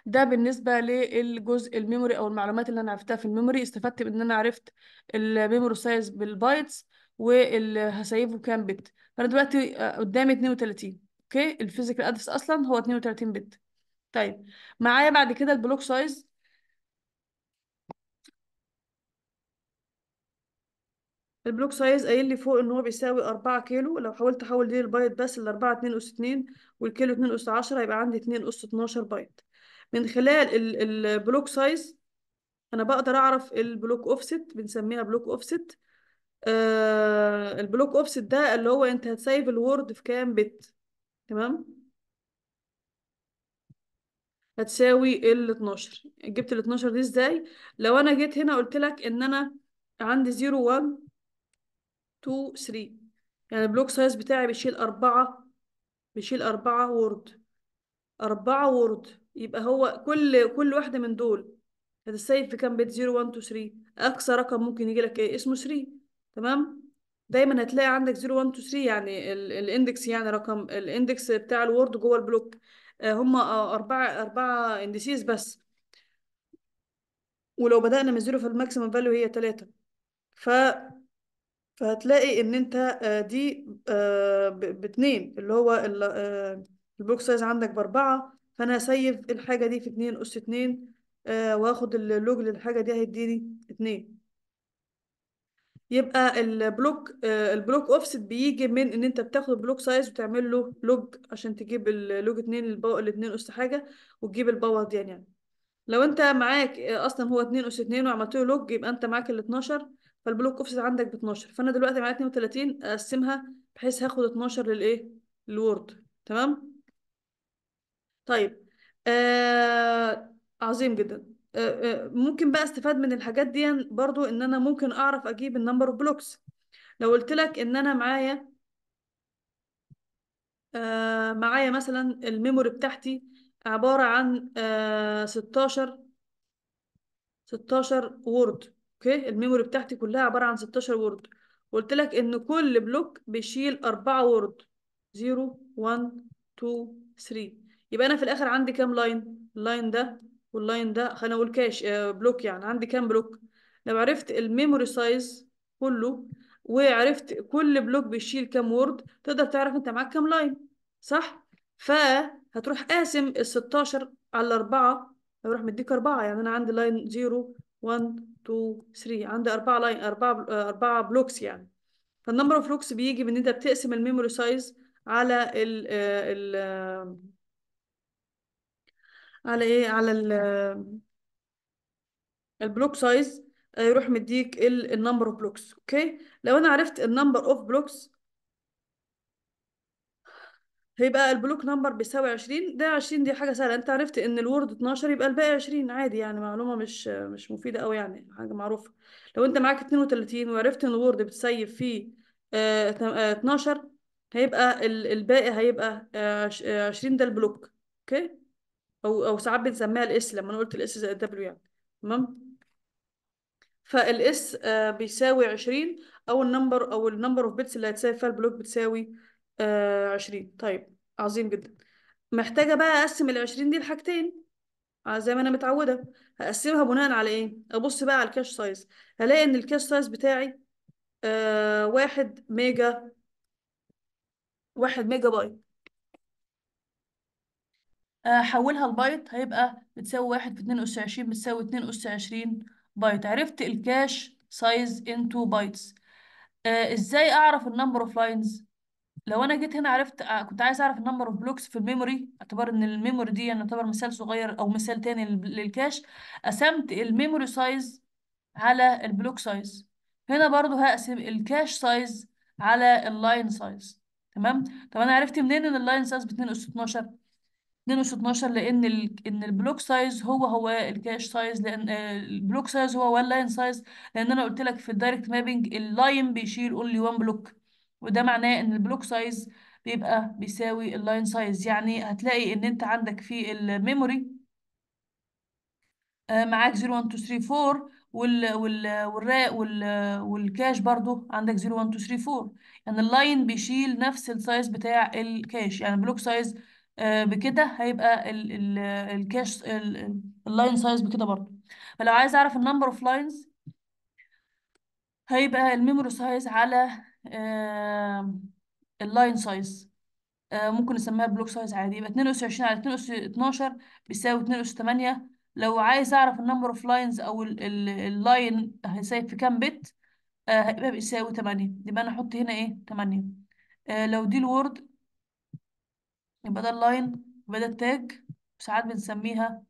ده بالنسبة للجزء الميموري أو المعلومات اللي أنا عرفتها في الميموري استفدت بإن أنا عرفت الميموري سايز بالبايتس واللي هسيبه كام بت فانا دلوقتي آه، قدامي 32 اوكي الفيزيكال ادرس اصلا هو 32 بت طيب معايا بعد كده البلوك سايز البلوك سايز قايل لي فوق ان هو بيساوي 4 كيلو لو حاولت احول دي البايت بس ال 4 2 اس 2 والكيلو 2 اس 10 هيبقى عندي 2 اس 12 بايت من خلال البلوك سايز انا بقدر اعرف البلوك اوفست بنسميها بلوك اوفست آه البلوك اوبس ده اللي هو انت هتسيف الوورد في كام بت تمام هتساوي ال 12 جبت ال 12 دي ازاي لو انا جيت هنا قلت لك ان انا عندي 0 1 2 3 يعني البلوك سايز بتاعي بيشيل أربعة بيشيل أربعة وورد أربعة وورد يبقى هو كل كل واحدة من دول هتتسيب في كام بيت 0 1 2 3 أقصى رقم ممكن يجي لك إيه اسمه 3 تمام دايما هتلاقي عندك 0 1 2 3 يعني الاندكس يعني رقم الاندكس بتاع الوورد جوه البلوك آه، هم آه، أربعة أربعة انديسيز بس ولو بدأنا من زيرو فالماكسيمم فاليو هي 3 ف فهتلاقي ان انت آه، دي باتنين اللي هو البلوك سايز عندك باربعة فانا هسيف الحاجة دي في اتنين اس اتنين واخد اللوج للحاجة دي هيديني اتنين يبقى البلوك البلوك اوفست بيجي من ان انت بتاخد البلوك سايز وتعمل له لوج عشان تجيب اللوج 2 الباور 2 اس حاجه وتجيب الباور دي يعني لو انت معاك آه، اصلا هو 2 اس 2 وعملت له لوج يبقى انت معاك ال 12 فالبلوك اوفست عندك ب 12 فانا دلوقتي معايا 32 اقسمها بحيث هاخد 12 للايه للورد تمام طيب آه... عظيم جدا آه، آه، ممكن بقى استفاد من الحاجات دي برضو ان انا ممكن اعرف اجيب النمبر اوف بلوكس لو قلت لك ان انا معايا آه، معايا مثلا الميموري بتاعتي عبارة عن 16 16 وورد اوكي الميموري بتاعتي كلها عبارة عن 16 وورد قلت لك ان كل بلوك بيشيل 4 وورد 0 1 2 3 يبقى انا في الاخر عندي كام لاين اللاين ده واللاين ده خلينا نقول كاش آه، بلوك يعني عندي كام بلوك لو عرفت الميموري سايز كله وعرفت كل بلوك بيشيل كام وورد تقدر تعرف انت معاك كام لاين صح فهتروح قاسم ال 16 على 4 هروح مديك 4 يعني انا عندي لاين 0 1 2 3 عندي 4 لاين 4 4 بلوكس يعني فالنمبر اوف بلوكس بيجي من ان انت بتقسم الميموري سايز على ال آه، ال آه، على ايه على ال- البلوك سايز آه، يروح مديك النمبر اوف بلوكس اوكي لو انا عرفت النمبر اوف بلوكس هيبقى البلوك نمبر بيساوي 20 ده 20 دي حاجة سهلة انت عرفت ان الورد 12 يبقى الباقي 20 عادي يعني معلومة مش مش مفيدة قوي يعني حاجة معروفة لو انت معاك 32 وعرفت ان الورد بتسيب فيه 12 آه، آه، هيبقى الباقي هيبقى 20 ده البلوك اوكي او او ساعات بنسميها الاس لما انا قلت الاس زائد دبليو يعني تمام فالاس آه، بيساوي 20 او النمبر او النمبر اوف بيتس اللي هتساوي فيها البلوك بتساوي 20 آه، طيب عظيم جدا محتاجه بقى اقسم ال 20 دي لحاجتين آه، زي ما انا متعوده هقسمها بناء على ايه ابص بقى على الكاش سايز هلاقي ان الكاش سايز بتاعي آه واحد ميجا واحد ميجا بايت آه، حولها لبايت هيبقى بتساوي واحد في اتنين أس عشرين بتساوي اتنين أس عشرين بايت عرفت الكاش سايز انتو بايتس ازاي اعرف النمبر اوف لاينز لو انا جيت هنا عرفت آه، كنت عايز اعرف النمبر اوف بلوكس في الميموري اعتبار ان الميموري دي يعني يعتبر مثال صغير او مثال تاني للكاش قسمت الميموري سايز على البلوك سايز هنا برضو هقسم الكاش سايز على اللاين سايز تمام طب انا عرفت منين ان اللاين سايز ب 2 اس 12 2 12 لان ال... ان البلوك سايز هو هو الكاش سايز لان آه، البلوك سايز هو هو اللاين سايز لان انا قلت لك في الدايركت مابنج اللاين بيشيل اونلي 1 بلوك وده معناه ان البلوك سايز بيبقى بيساوي اللاين سايز يعني هتلاقي ان انت عندك في الميموري آه، معاك 0 1 2 3 4 وال وال والرا وال والكاش برضو عندك 0 1 2 3 4 يعني اللاين بيشيل نفس السايز بتاع الكاش يعني بلوك سايز آه، بكده هيبقى ال ال الكاش اللاين سايز بكده برضه فلو عايز اعرف النمبر اوف لاينز هيبقى الميموري سايز على آه، اللاين آه، سايز ممكن نسميها بلوك سايز عادي يبقى 2 اس 20 على 2 اس 12 بيساوي 2 اس 8 لو عايز اعرف النمبر اوف لاينز او اللاين هيسايب في كام بت هيبقى بيساوي 8 يبقى انا احط هنا ايه 8 لو دي الوورد يبقى ده اللاين يبقى ده التاج ساعات بنسميها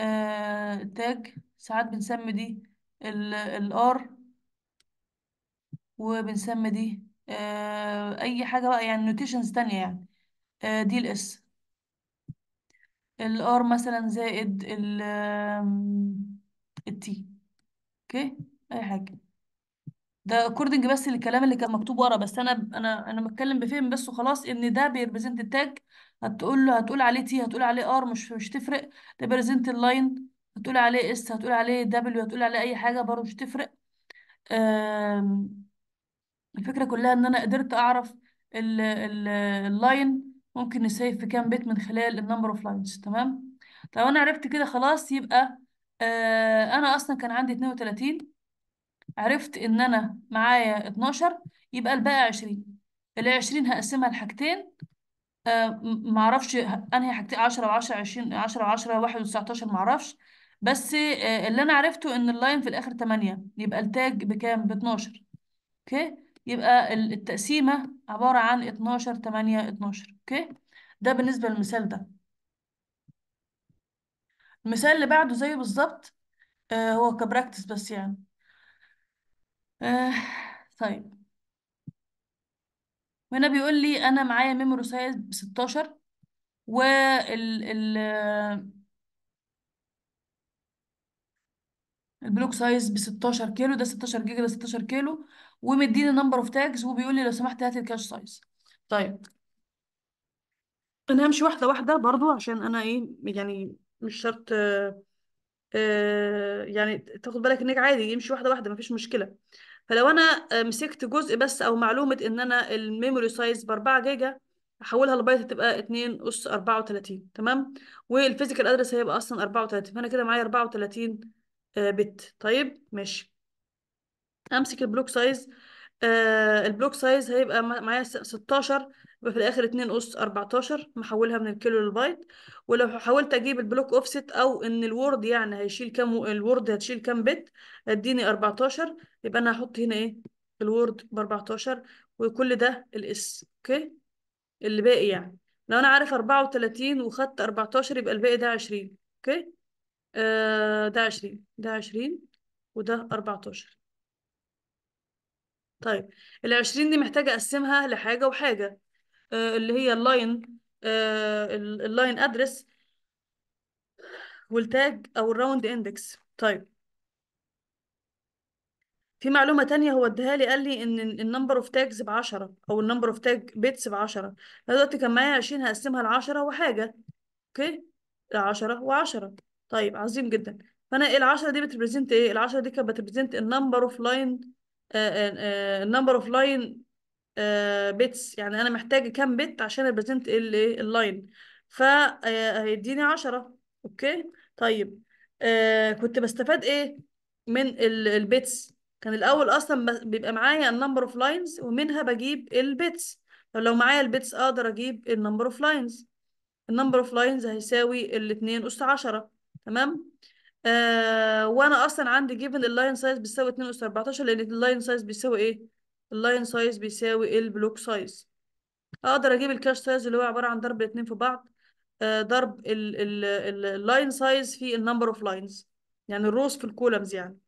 التاج آه، تاج ساعات بنسمي دي الار وبنسمي دي آه، اي حاجة بقى يعني نوتيشنز تانية يعني دي الاس الار مثلا زائد ال التي اوكي اي حاجة ده اكوردنج بس للكلام اللي كان مكتوب ورا بس انا انا انا بتكلم بفهم بس وخلاص ان ده بيربريزنت التاج هتقول له هتقول عليه تي هتقول عليه ار مش مش تفرق بريزنت اللاين هتقول عليه اس هتقول عليه دبليو هتقول عليه اي حاجه برضه مش تفرق الفكره كلها ان انا قدرت اعرف اللاين ممكن نسيف في كام بيت من خلال النمبر اوف لاينز تمام طب انا عرفت كده خلاص يبقى آه، انا اصلا كان عندي 32 عرفت ان انا معايا 12 يبقى الباقي 20 ال 20 هقسمها لحاجتين آه، ما اعرفش انهي حاجتين 10 و10 20 10 و10 1 و19 ما اعرفش بس آه، اللي انا عرفته ان اللاين في الاخر 8 يبقى التاج بكام ب 12 اوكي يبقى التقسيمه عباره عن 12 8 12 اوكي ده بالنسبه للمثال ده المثال اللي بعده زيه بالظبط آه هو كبراكتس بس يعني آه طيب وهنا بيقول لي انا معايا ميموري سايز 16 وال ال البلوك سايز ب 16 كيلو ده 16 جيجا ده 16 كيلو ومديني نمبر اوف تاجز وبيقول لي لو سمحت هات الكاش سايز طيب انا همشي واحده واحده برضو عشان انا ايه يعني مش شرط آه آه يعني تاخد بالك انك عادي يمشي واحده واحده مفيش مشكله فلو انا مسكت جزء بس او معلومه ان انا الميموري سايز ب 4 جيجا هحولها لبايت هتبقى 2 اس 34 تمام والفيزيكال ادرس هيبقى اصلا 34 فانا كده معايا 34 بت آه، طيب ماشي امسك البلوك سايز البلوك سايز هيبقى معايا 16 وفي الاخر 2 اس 14 محولها من الكيلو للبايت ولو حاولت اجيب البلوك اوفست او ان الوورد يعني هيشيل كام الوورد هتشيل كام بت اديني 14 يبقى انا هحط هنا ايه الوورد ب 14 وكل ده الاس اوكي اللي باقي يعني لو انا عارف 34 وخدت 14 يبقى الباقي ده 20 اوكي آه، ده 20 ده 20 وده 14 طيب ال 20 دي محتاجه اقسمها لحاجه وحاجه آه، اللي هي اللاين آه، اللاين ادرس والتاج او الراوند اندكس طيب في معلومة تانية هو اداها لي قال لي ان النمبر اوف تاجز ب 10 او النمبر اوف تاج بيتس ب 10 دلوقتي كان معايا 20 هقسمها ل 10 وحاجة اوكي 10 و10 طيب عظيم جدا فانا إيه ال 10 دي بتريبريزنت ايه ال 10 دي كانت بتريبريزنت النمبر اوف لاين النمبر اوف لاين بيتس آه، يعني انا محتاجه كام بت عشان ابريزنت اللاين فهيديني 10 اوكي طيب آه كنت بستفاد ايه من البيتس كان الاول اصلا بيبقى معايا النمبر اوف لاينز ومنها بجيب البيتس فلو معايا البيتس اقدر اجيب النمبر اوف لاينز النمبر اوف لاينز هيساوي الاثنين اس 10 تمام آه وانا اصلا عندي جيفن اللاين سايز بيساوي 2 اس 14 لان اللاين سايز بيساوي ايه اللاين سايز بيساوي البلوك سايز اقدر اجيب الكاش سايز اللي هو عباره عن ضرب اتنين في بعض آه، ضرب اللاين سايز في النمبر اوف لاينز يعني الروز في الكولمز يعني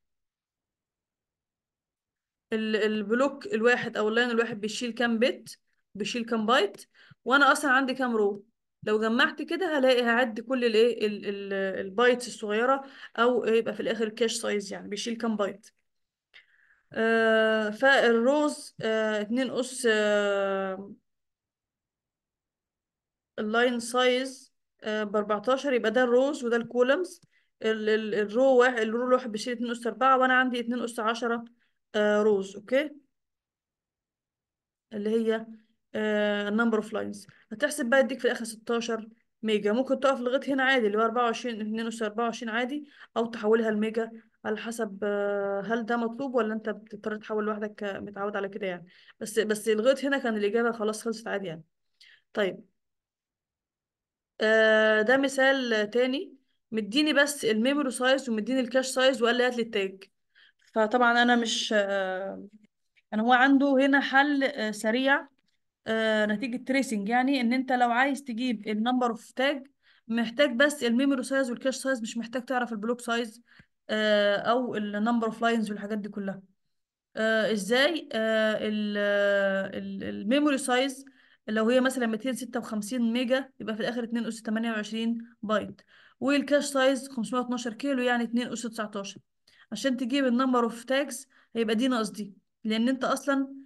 البلوك الواحد او اللاين الواحد بيشيل كام بت بيشيل كام بايت وانا اصلا عندي كام رو لو جمعت كده هلاقي هعد كل الايه البايتس الصغيره او يبقى في الاخر كاش سايز يعني بيشيل كام بايت آه، فالروز آه، اتنين أس آه، اللاين سايز بأربعتاشر يبقى ده الروز وده الكولمز الرو واحد الرو الواحد بيشيل اتنين أس أربعة وأنا عندي اتنين أس عشرة روز أوكي اللي هي النمبر اوف لاينز هتحسب بقى يديك في الآخر ستاشر ميجا ممكن تقف لغاية هنا عادي اللي هو أربعة وعشرين اتنين أس أربعة وعشرين عادي أو تحولها لميجا على حسب هل ده مطلوب ولا انت بتضطر تحول لوحدك متعود على كده يعني بس بس لغايه هنا كان الاجابه خلاص خلصت عادي يعني طيب آه، ده مثال تاني مديني بس الميموري سايز ومديني الكاش سايز وقال لي هات لي التاج فطبعا انا مش آه، انا هو عنده هنا حل آه، سريع نتيجه تريسنج يعني ان انت لو عايز تجيب النمبر اوف تاج محتاج بس الميموري سايز والكاش سايز مش محتاج تعرف البلوك سايز آه، او النمبر اوف لاينز والحاجات دي كلها آه، ازاي آه، الميموري سايز لو هي مثلا 256 ميجا يبقى في الاخر 2 اس 28 بايت والكاش سايز 512 كيلو يعني 2 اس 19 عشان تجيب النمبر اوف تاجز هيبقى دي ناقص دي لان انت اصلا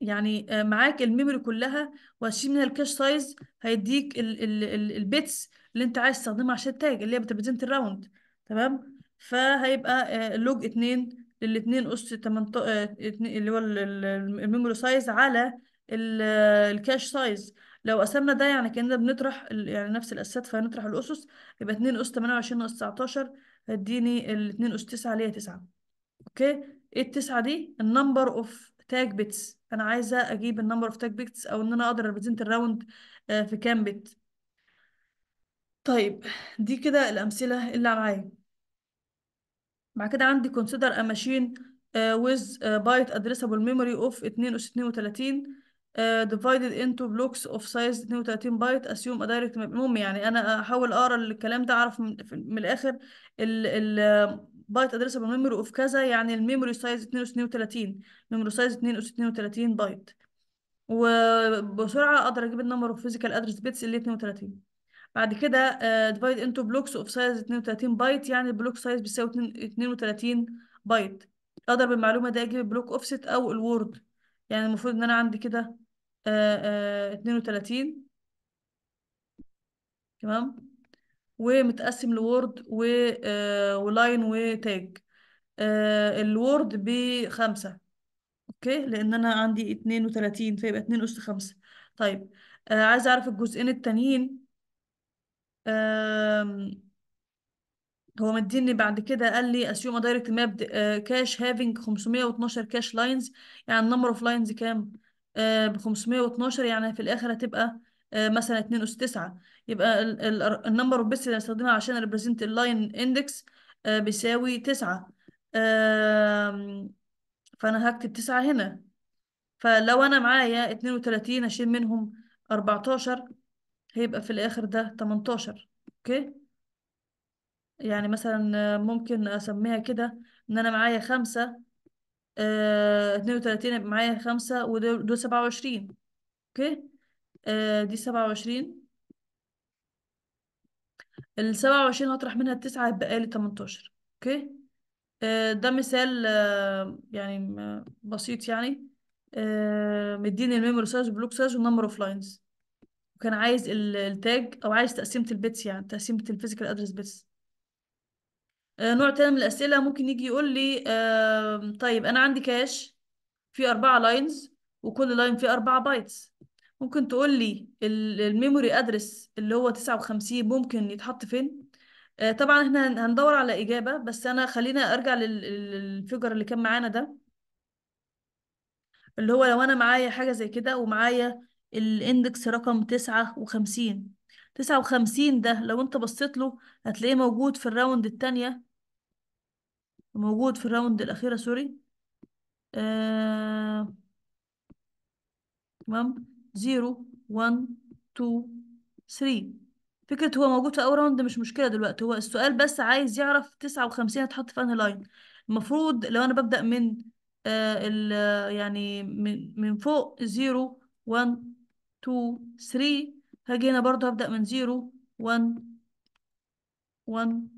يعني معاك الميموري كلها وهتشيل منها الكاش سايز هيديك البيتس اللي انت عايز تستخدمها عشان التاج اللي هي بتبريزنت الراوند تمام فهيبقى آه، لوج 2 للاثنين اس 8 اللي هو الميموري سايز على الكاش سايز لو قسمنا ده يعني كأننا بنطرح يعني نفس الأسات فهنطرح الأسس يبقى 2 أس 28 اس 19 هتديني ال 2 أس 9 اللي هي 9 أوكي إيه التسعة دي؟ النمبر أوف تاج بيتس أنا عايزة أجيب النمبر أوف تاج بيتس أو إن أنا أقدر أريبريزنت الراوند آه، في كام بيت طيب دي كده الأمثلة اللي معايا بعد كده عندي consider a machine uh, with byte addressable memory of 32 uh, divided into blocks of size 32 بايت assume a direct المهم يعني انا احاول اقرا الكلام ده اعرف من, من الاخر ال ال بايت ادريسبل ميموري اوف كذا يعني الميموري سايز 32 ميموري سايز 32 بايت وبسرعه اقدر اجيب النمبر اوف فيزيكال ادرس بيتس اللي 32 بعد كده ديفايد انتو بلوكس اوف سايز 32 بايت يعني البلوك سايز بيساوي 32 بايت اقدر بالمعلومه دي اجيب البلوك اوفست او الوورد يعني المفروض ان انا عندي كده 32 آه، آه، تمام ومتقسم لوورد و ولاين وتاج الوورد 5 اوكي لان انا عندي 32 فيبقى 2 اس 5 طيب آه، عايز اعرف الجزئين التانيين هو مديني بعد كده قال لي اسيوم دايركت ماب كاش هافينج 512 كاش لاينز يعني النمبر اوف لاينز كام آه، ب 512 يعني في الاخر هتبقى آه، مثلا 2 اس 9 يبقى النمبر اوف بيتس اللي هنستخدمها عشان ريبريزنت اللاين اندكس بيساوي 9 فانا هكتب 9 هنا فلو انا معايا 32 هشيل منهم 14 هيبقى في الآخر ده 18 أوكي يعني مثلا ممكن أسميها كده إن أنا معايا خمسة آه، اتنين وتلاتين يبقى معايا خمسة ودول سبعة وعشرين أوكي آه، دي سبعة وعشرين السبعة وعشرين هطرح منها التسعة هيبقى لي تمنتاشر أوكي آه، ده مثال آه يعني بسيط يعني مديني الميموري سايز بلوك سايز والنمبر اوف لاينز وكان عايز التاج او عايز تقسيمه البيتس يعني تقسيمه الفيزيكال ادرس بيتس نوع تاني من الاسئله ممكن يجي يقول لي طيب انا عندي كاش في اربعه لاينز وكل لاين فيه اربعه بايتس ممكن تقول لي الميموري ادرس اللي هو 59 ممكن يتحط فين آه، طبعا احنا هندور على اجابه بس انا خلينا ارجع للفيجر اللي كان معانا ده اللي هو لو انا معايا حاجه زي كده ومعايا الاندكس رقم تسعة وخمسين تسعة وخمسين ده لو انت بصيت له هتلاقيه موجود في الراوند التانية موجود في الراوند الأخيرة سوري آه، تمام زيرو وان تو ثري فكرة هو موجود في أول راوند مش مشكلة دلوقتي هو السؤال بس عايز يعرف تسعة وخمسين هتحط في أنهي لاين المفروض لو أنا ببدأ من آه ال يعني من, من فوق زيرو وان 2 3 هاجي هنا برضه هبدأ من 0 1 1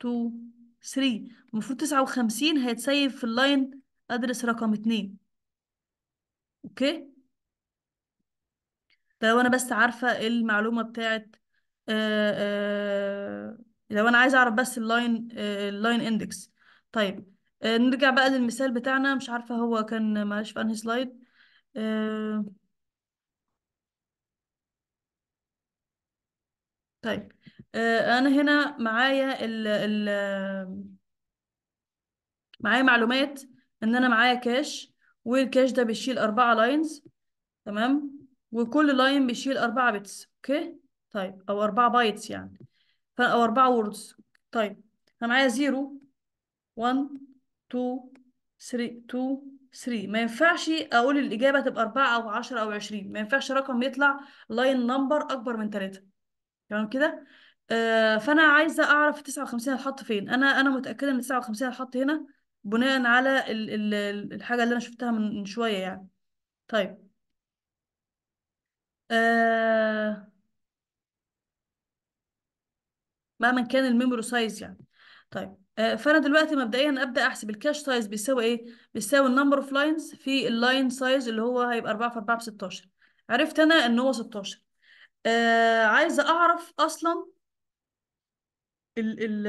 2 3 المفروض 59 هيتسيب في اللاين ادرس رقم 2 اوكي ده لو انا بس عارفه إيه المعلومه بتاعت آآ آه، آآ آه، لو انا عايزه اعرف بس اللاين آه، اللاين اندكس طيب نرجع بقى للمثال بتاعنا مش عارفه هو كان معلش في انهي سلايد آه طيب آه، انا هنا معايا ال ال معايا معلومات ان انا معايا كاش والكاش ده بيشيل اربعة لاينز تمام وكل لاين بيشيل اربعة بيتس اوكي طيب او اربعة بايتس يعني او اربعة ووردز طيب انا معايا زيرو 1 تو 3 تو 3 ما ينفعش اقول الاجابه تبقى أربعة او عشرة او عشرين ما ينفعش رقم يطلع لاين نمبر اكبر من ثلاثة تمام كده آه فانا عايزه اعرف 59 هتحط فين انا انا متاكده ان 59 هتحط هنا بناء على ال ال الحاجه اللي انا شفتها من شويه يعني طيب آه مهما كان الميموري سايز يعني طيب آه فانا دلوقتي مبدئيا ابدا احسب الكاش سايز بيساوي ايه بيساوي النمبر اوف لاينز في اللاين سايز اللي هو هيبقى 4 في 4 ب 16 عرفت انا ان هو 16 آه عايزه اعرف اصلا ال ال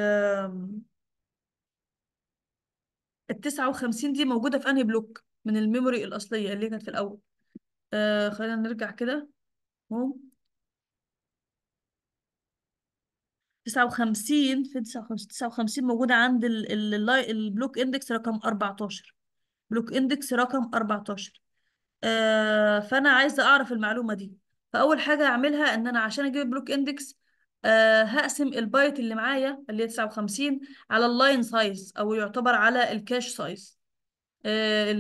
ال 59 دي موجوده في انهي بلوك من الميموري الاصليه اللي كانت في الاول آه خلينا نرجع كده هوم 59 في 59 59 موجوده عند ال ال البلوك اندكس رقم 14 بلوك اندكس رقم 14 آه فانا عايزه اعرف المعلومه دي فاول حاجه هعملها ان انا عشان اجيب البلوك اندكس آه هقسم البايت اللي معايا اللي هي 59 على اللاين سايز او يعتبر على الكاش سايز آه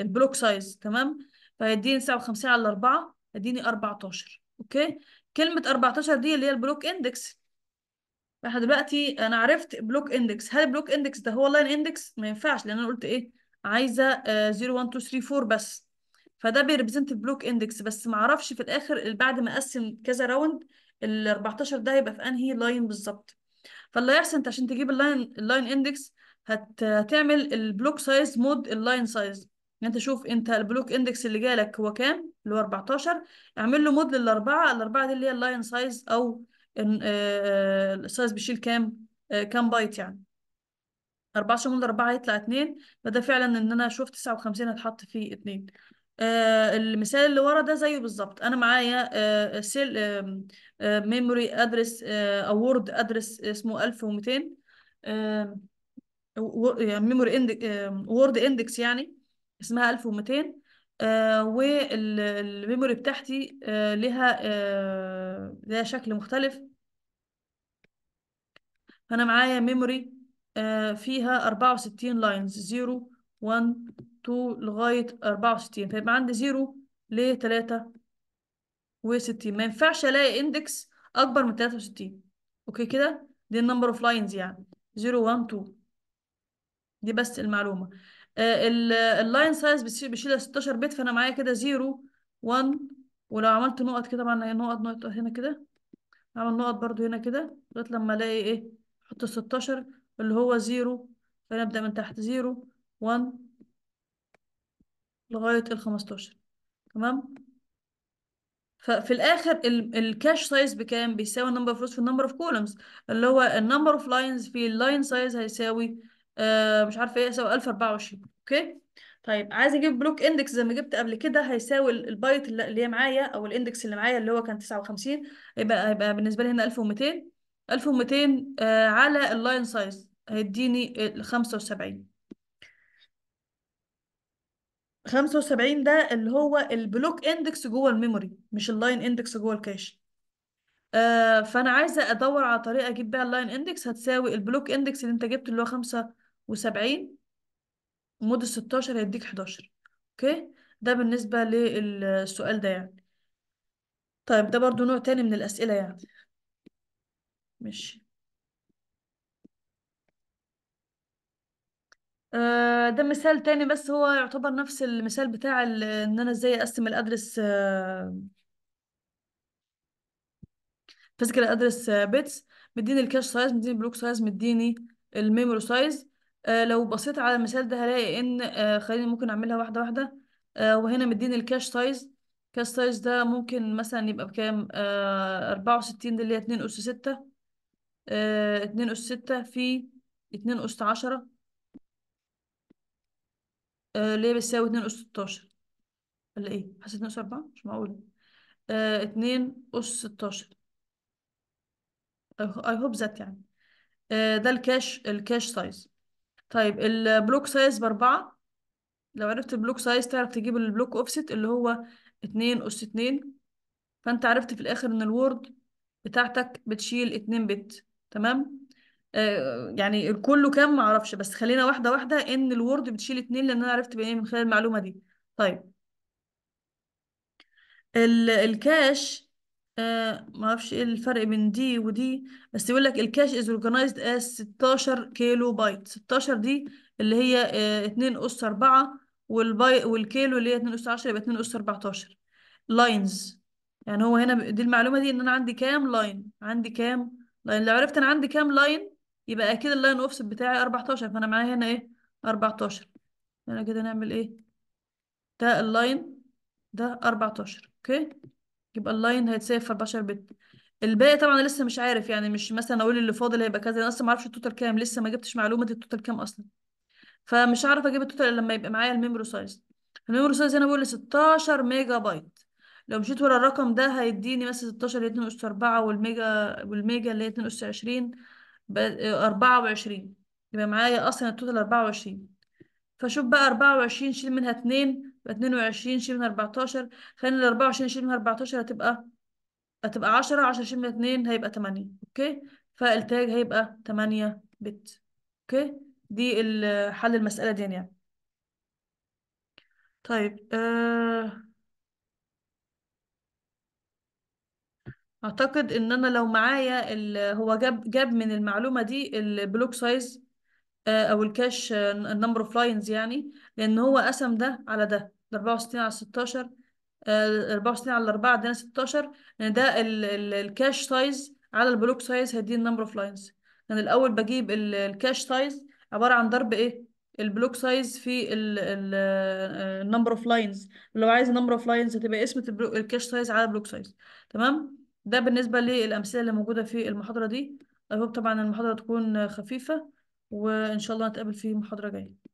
البلوك سايز تمام فهيديني 59 على 4 هيديني 14 اوكي كلمه 14 دي اللي هي البلوك اندكس فاحنا دلوقتي انا عرفت بلوك اندكس هل بلوك اندكس ده هو لاين اندكس ما ينفعش لان انا قلت ايه عايزه آه 0 1 2 3 4 بس فده بيربريزنت البلوك اندكس بس ما اعرفش في الاخر بعد ما اقسم كذا راوند ال 14 ده هيبقى في انهي لاين بالظبط فاللي هيحصل انت عشان تجيب اللاين اللاين اندكس هتعمل البلوك سايز مود اللاين سايز يعني انت شوف انت البلوك اندكس اللي جالك هو كام اللي هو 14 اعمل له مود للاربعه الاربعه دي اللي هي اللاين سايز او آه، السايز بيشيل كام آه، كام بايت يعني 14 مود 4 هيطلع 2 فده فعلا ان انا اشوف 59 هتحط فيه 2 آه، المثال اللي ورا ده زيه بالظبط انا معايا آه، سيل ميموري آه، ادرس او وورد ادرس اسمه 1200 ميموري اندكس وورد اندكس يعني اسمها 1200 والميموري بتاعتي لها لها شكل مختلف فانا معايا ميموري فيها 64 لاينز 0 1 2 لغاية 64 فيبقى عندي 0 ل 3 وستين ما ينفعش الاقي اندكس اكبر من 63 اوكي كده دي النمبر اوف لاينز يعني 0 1 2 دي بس المعلومه آه، اللاين سايز بيشيل 16 بيت فانا معايا كده 0 1 ولو عملت نقط كده طبعا إيه نقط نقط هنا كده اعمل نقط برضو هنا كده لغايه لما الاقي ايه احط 16 اللي هو 0 فنبدا من تحت 0 1 لغاية ال 15 تمام ففي الاخر الكاش سايز بكام بيساوي النمبر اوف روز في النمبر اوف كولمز اللي هو النمبر اوف لاينز في اللاين سايز هيساوي آه، مش عارفه ايه هيساوي 1024 اوكي طيب عايز اجيب بلوك اندكس زي ما جبت قبل كده هيساوي البايت اللي هي معايا او الاندكس اللي معايا اللي هو كان 59 يبقى هيبقى بالنسبه لي هنا 1200 1200 آه، على اللاين سايز هيديني 75 خمسة وسبعين ده اللي هو البلوك اندكس جوه الميموري مش اللاين اندكس جوه الكاش آه فانا عايزه ادور على طريقه اجيب بيها اللاين اندكس هتساوي البلوك اندكس اللي انت جبته اللي هو خمسة وسبعين مود الستاشر هيديك حداشر اوكي ده بالنسبه للسؤال ده يعني طيب ده برضو نوع تاني من الاسئله يعني ماشي آه، ده مثال تاني بس هو يعتبر نفس المثال بتاع ان انا ازاي اقسم الادرس آه، فيزيكال ادرس آه، بيتس مديني الكاش سايز مديني البلوك سايز مديني الميموري سايز لو بصيت على المثال ده هلاقي ان خليني ممكن اعملها واحده واحده وهنا مديني الكاش سايز كاش سايز ده ممكن مثلا يبقى بكام 64 دي اللي هي 2 اس 6 2 اس 6 في 2 اس 10 آه، اللي هي بتساوي اتنين أس ستاشر ولا ايه؟ اتنين أس أربعة؟ مش معقولة آه، اتنين أس ستاشر أي هوب ذات يعني آه، ده الكاش الكاش سايز طيب البلوك سايز بأربعة لو عرفت البلوك سايز تعرف تجيب البلوك اوفست اللي هو اتنين أس اتنين فأنت عرفت في الآخر إن الوورد بتاعتك بتشيل اتنين بت تمام؟ آه، يعني كله كام معرفش بس خلينا واحدة واحدة ان الوورد بتشيل اتنين لان انا عرفت بايه من خلال المعلومة دي طيب ال- الكاش آه، معرفش ايه الفرق بين دي ودي بس يقول لك الكاش از اورجنايزد از 16 كيلو بايت 16 دي اللي هي 2 اس 4 والباي والكيلو اللي هي 2 اس 10 يبقى 2 اس 14 لاينز يعني هو هنا دي المعلومة دي ان انا عندي كام لاين عندي كام لاين لو عرفت انا عندي كام لاين يبقى اكيد اللاين اوفست بتاعي 14 فانا معايا هنا ايه 14 هنا كده نعمل ايه ده اللاين ده 14 اوكي يبقى اللاين هيتساوي في 14 بت الباقي طبعا لسه مش عارف يعني مش مثلا اقول اللي فاضل هيبقى كذا انا اصلا ما اعرفش التوتال كام لسه ما جبتش معلومه التوتال كام اصلا فمش هعرف اجيب التوتال لما يبقى معايا الميموري سايز الميموري سايز هنا بيقول لي 16 ميجا بايت لو مشيت ورا الرقم ده هيديني مثلا 16 اللي هي 2 اس 4 والميجا والميجا اللي هي 2 اس 20 أربعة وعشرين يبقى معايا أصلا التوتال أربعة وعشرين فشوف بقى أربعة وعشرين شيل منها اتنين يبقى اتنين وعشرين شيل منها أربعتاشر خلينا الأربعة وعشرين شيل منها أربعتاشر هتبقى هتبقى عشرة عشرة شيل منها اتنين هيبقى تمانية أوكي فالتاج هيبقى تمانية بت أوكي دي حل المسألة دي يعني طيب آه اعتقد ان انا لو معايا هو جاب جاب من المعلومه دي البلوك سايز آه، او الكاش النمبر اوف لاينز يعني لان هو قسم ده على ده 64 على 16 64 آه، على 4 ادينا 16 لان يعني ده الكاش سايز على البلوك سايز هيديني النمبر اوف لاينز لان الاول بجيب الكاش سايز عباره عن ضرب ايه البلوك سايز في النمبر اوف لاينز لو عايز النمبر اوف لاينز هتبقى قسمه الكاش سايز على البلوك سايز تمام ده بالنسبة للأمثلة اللي موجودة في المحاضرة دي أرجوك طبعا المحاضرة تكون خفيفة وإن شاء الله نتقابل في محاضرة جاية